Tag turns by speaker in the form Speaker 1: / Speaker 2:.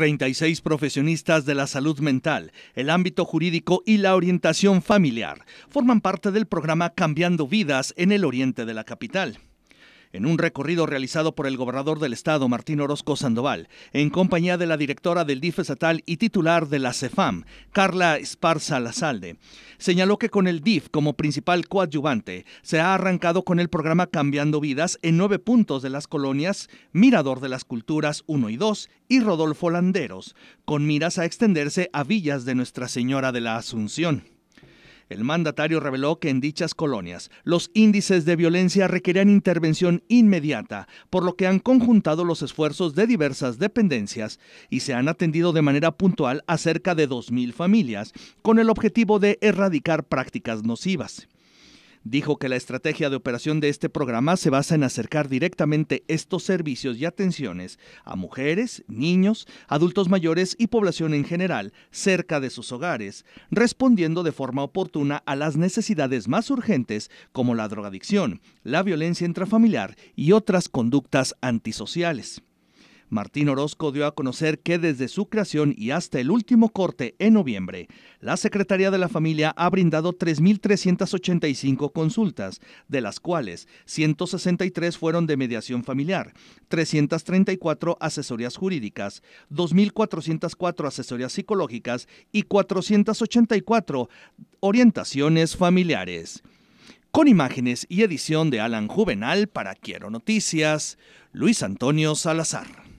Speaker 1: 36 profesionistas de la salud mental, el ámbito jurídico y la orientación familiar forman parte del programa Cambiando Vidas en el oriente de la capital. En un recorrido realizado por el gobernador del estado, Martín Orozco Sandoval, en compañía de la directora del DIF estatal y titular de la CEFAM, Carla Esparza Lazalde, señaló que con el DIF como principal coadyuvante se ha arrancado con el programa Cambiando Vidas en nueve puntos de las colonias Mirador de las Culturas 1 y 2 y Rodolfo Landeros, con miras a extenderse a villas de Nuestra Señora de la Asunción. El mandatario reveló que en dichas colonias los índices de violencia requerían intervención inmediata, por lo que han conjuntado los esfuerzos de diversas dependencias y se han atendido de manera puntual a cerca de 2.000 familias con el objetivo de erradicar prácticas nocivas. Dijo que la estrategia de operación de este programa se basa en acercar directamente estos servicios y atenciones a mujeres, niños, adultos mayores y población en general cerca de sus hogares, respondiendo de forma oportuna a las necesidades más urgentes como la drogadicción, la violencia intrafamiliar y otras conductas antisociales. Martín Orozco dio a conocer que desde su creación y hasta el último corte en noviembre, la Secretaría de la Familia ha brindado 3.385 consultas, de las cuales 163 fueron de mediación familiar, 334 asesorías jurídicas, 2.404 asesorías psicológicas y 484 orientaciones familiares. Con imágenes y edición de Alan Juvenal para Quiero Noticias, Luis Antonio Salazar.